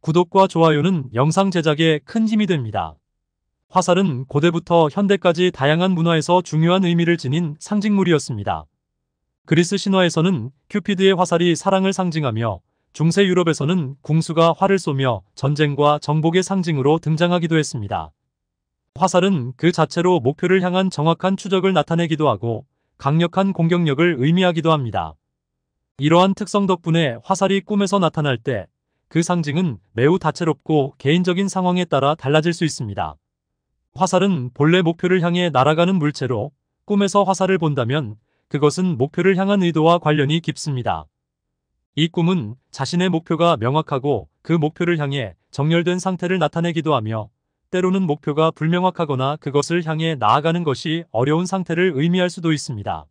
구독과 좋아요는 영상 제작에 큰 힘이 됩니다. 화살은 고대부터 현대까지 다양한 문화에서 중요한 의미를 지닌 상징물이었습니다. 그리스 신화에서는 큐피드의 화살이 사랑을 상징하며 중세 유럽에서는 궁수가 활을 쏘며 전쟁과 정복의 상징으로 등장하기도 했습니다. 화살은 그 자체로 목표를 향한 정확한 추적을 나타내기도 하고 강력한 공격력을 의미하기도 합니다. 이러한 특성 덕분에 화살이 꿈에서 나타날 때그 상징은 매우 다채롭고 개인적인 상황에 따라 달라질 수 있습니다. 화살은 본래 목표를 향해 날아가는 물체로 꿈에서 화살을 본다면 그것은 목표를 향한 의도와 관련이 깊습니다. 이 꿈은 자신의 목표가 명확하고 그 목표를 향해 정렬된 상태를 나타내기도 하며 때로는 목표가 불명확하거나 그것을 향해 나아가는 것이 어려운 상태를 의미할 수도 있습니다.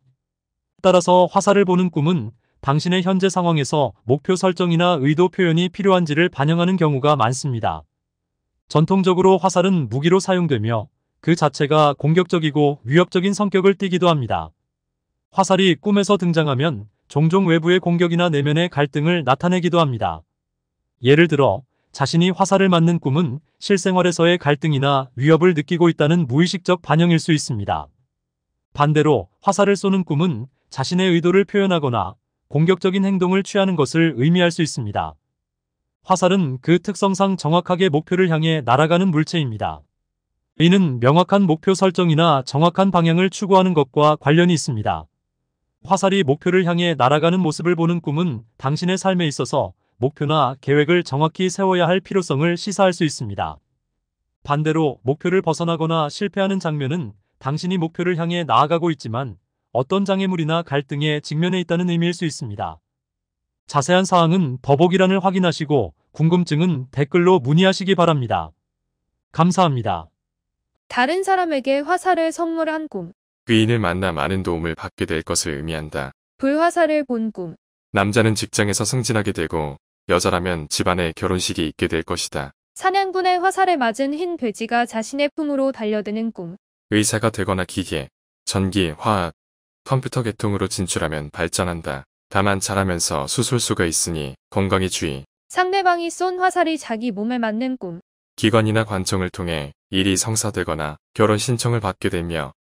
따라서 화살을 보는 꿈은 당신의 현재 상황에서 목표 설정이나 의도 표현이 필요한지를 반영하는 경우가 많습니다. 전통적으로 화살은 무기로 사용되며 그 자체가 공격적이고 위협적인 성격을 띠기도 합니다. 화살이 꿈에서 등장하면 종종 외부의 공격이나 내면의 갈등을 나타내기도 합니다. 예를 들어 자신이 화살을 맞는 꿈은 실생활에서의 갈등이나 위협을 느끼고 있다는 무의식적 반영일 수 있습니다. 반대로 화살을 쏘는 꿈은 자신의 의도를 표현하거나 공격적인 행동을 취하는 것을 의미할 수 있습니다. 화살은 그 특성상 정확하게 목표를 향해 날아가는 물체입니다. 이는 명확한 목표 설정이나 정확한 방향을 추구하는 것과 관련이 있습니다. 화살이 목표를 향해 날아가는 모습을 보는 꿈은 당신의 삶에 있어서 목표나 계획을 정확히 세워야 할 필요성을 시사할 수 있습니다. 반대로 목표를 벗어나거나 실패하는 장면은 당신이 목표를 향해 나아가고 있지만 어떤 장애물이나 갈등에 직면해 있다는 의미일 수 있습니다. 자세한 사항은 더보기란을 확인하시고 궁금증은 댓글로 문의하시기 바랍니다. 감사합니다. 다른 사람에게 화살을 선물한 꿈. 귀인을 만나 많은 도움을 받게 될 것을 의미한다. 불화살을 본 꿈. 남자는 직장에서 승진하게 되고 여자라면 집안에 결혼식이 있게 될 것이다. 사냥꾼의 화살에 맞은 흰 돼지가 자신의 품으로 달려드는 꿈. 의사가 되거나 기계, 전기, 화학, 컴퓨터 계통으로 진출하면 발전한다. 다만 잘하면서 수술수가 있으니 건강에 주의. 상대방이 쏜 화살이 자기 몸에 맞는 꿈. 기관이나 관청을 통해 일이 성사되거나 결혼 신청을 받게 되며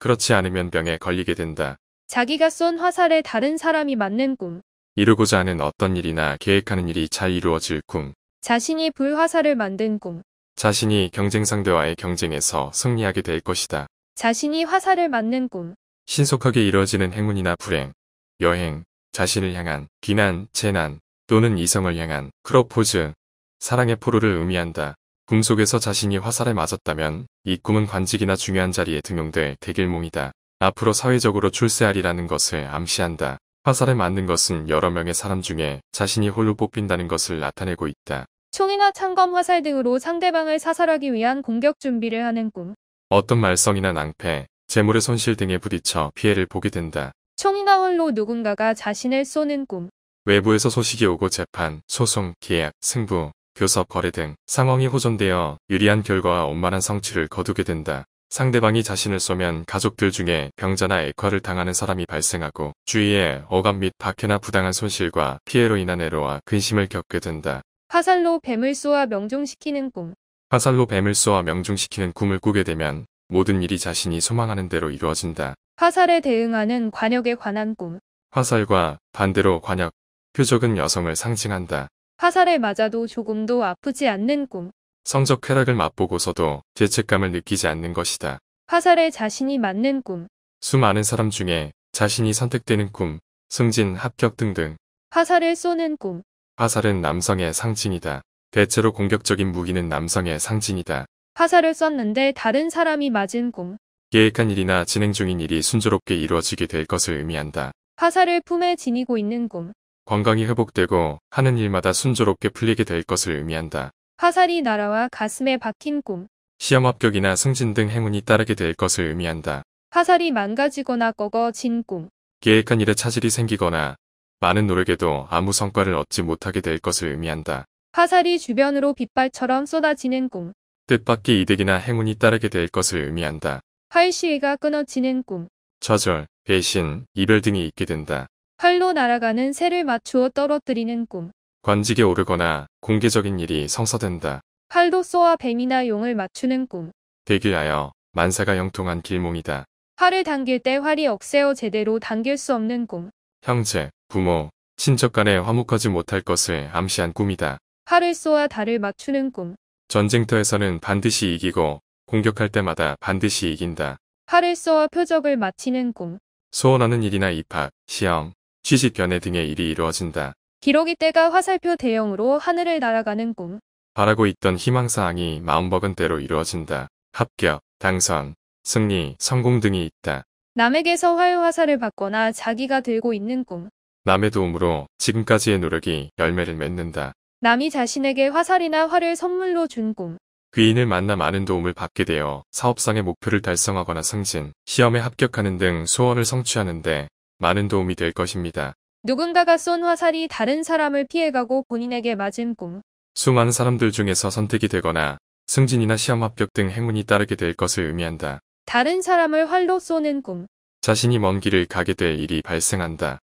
그렇지 않으면 병에 걸리게 된다. 자기가 쏜 화살에 다른 사람이 맞는 꿈. 이루고자 하는 어떤 일이나 계획하는 일이 잘 이루어질 꿈. 자신이 불화살을 만든 꿈. 자신이 경쟁 상대와의 경쟁에서 승리하게 될 것이다. 자신이 화살을 맞는 꿈. 신속하게 이뤄지는 행운이나 불행, 여행, 자신을 향한 비난, 재난 또는 이성을 향한 크로포즈, 사랑의 포로를 의미한다. 꿈속에서 자신이 화살에 맞았다면 이 꿈은 관직이나 중요한 자리에 등용될 대길몽이다. 앞으로 사회적으로 출세하리라는 것을 암시한다. 화살에 맞는 것은 여러 명의 사람 중에 자신이 홀로 뽑힌다는 것을 나타내고 있다. 총이나 창검 화살 등으로 상대방을 사살하기 위한 공격 준비를 하는 꿈. 어떤 말썽이나 낭패, 재물의 손실 등에 부딪혀 피해를 보게 된다. 총이나 홀로 누군가가 자신을 쏘는 꿈. 외부에서 소식이 오고 재판, 소송, 계약, 승부, 교섭, 거래 등 상황이 호전되어 유리한 결과와 원만한 성취를 거두게 된다. 상대방이 자신을 쏘면 가족들 중에 병자나 액화를 당하는 사람이 발생하고 주위에 억압 및 박해나 부당한 손실과 피해로 인한 애로와 근심을 겪게 된다. 화살로 뱀을 쏘아 명중시키는 꿈 화살로 뱀을 쏘아 명중시키는 꿈을 꾸게 되면 모든 일이 자신이 소망하는 대로 이루어진다. 화살에 대응하는 관역에 관한 꿈. 화살과 반대로 관역, 표적은 여성을 상징한다. 화살에 맞아도 조금도 아프지 않는 꿈. 성적 쾌락을 맛보고서도 죄책감을 느끼지 않는 것이다. 화살에 자신이 맞는 꿈. 수많은 사람 중에 자신이 선택되는 꿈, 승진, 합격 등등. 화살을 쏘는 꿈. 화살은 남성의 상징이다. 대체로 공격적인 무기는 남성의 상징이다. 화살을 쐈는데 다른 사람이 맞은 꿈. 계획한 일이나 진행 중인 일이 순조롭게 이루어지게 될 것을 의미한다. 화살을 품에 지니고 있는 꿈. 건강이 회복되고 하는 일마다 순조롭게 풀리게 될 것을 의미한다. 화살이 날아와 가슴에 박힌 꿈. 시험 합격이나 승진 등 행운이 따르게 될 것을 의미한다. 화살이 망가지거나 꺾어진 꿈. 계획한 일에 차질이 생기거나 많은 노력에도 아무 성과를 얻지 못하게 될 것을 의미한다. 화살이 주변으로 빗발처럼 쏟아지는 꿈. 뜻밖의 이득이나 행운이 따르게 될 것을 의미한다. 활시위가 끊어지는 꿈. 좌절, 배신, 이별 등이 있게 된다. 활로 날아가는 새를 맞추어 떨어뜨리는 꿈. 관직에 오르거나 공개적인 일이 성사된다. 활도 쏘아 뱀이나 용을 맞추는 꿈. 대기하여 만사가 영통한 길몽이다. 활을 당길 때 활이 억세어 제대로 당길 수 없는 꿈. 형제, 부모, 친척 간에 화목하지 못할 것을 암시한 꿈이다. 활을 쏘아 달을 맞추는 꿈. 전쟁터에서는 반드시 이기고 공격할 때마다 반드시 이긴다. 팔을 쏘아 표적을 마치는 꿈. 소원하는 일이나 입학, 시험, 취직 변해 등의 일이 이루어진다. 기러기 때가 화살표 대형으로 하늘을 날아가는 꿈. 바라고 있던 희망사항이 마음먹은 대로 이루어진다. 합격, 당선, 승리, 성공 등이 있다. 남에게서 화요화살을 받거나 자기가 들고 있는 꿈. 남의 도움으로 지금까지의 노력이 열매를 맺는다. 남이 자신에게 화살이나 활을 선물로 준 꿈. 귀인을 만나 많은 도움을 받게 되어 사업상의 목표를 달성하거나 승진, 시험에 합격하는 등 소원을 성취하는데 많은 도움이 될 것입니다. 누군가가 쏜 화살이 다른 사람을 피해가고 본인에게 맞은 꿈. 수많은 사람들 중에서 선택이 되거나 승진이나 시험 합격 등 행운이 따르게 될 것을 의미한다. 다른 사람을 활로 쏘는 꿈. 자신이 먼 길을 가게 될 일이 발생한다.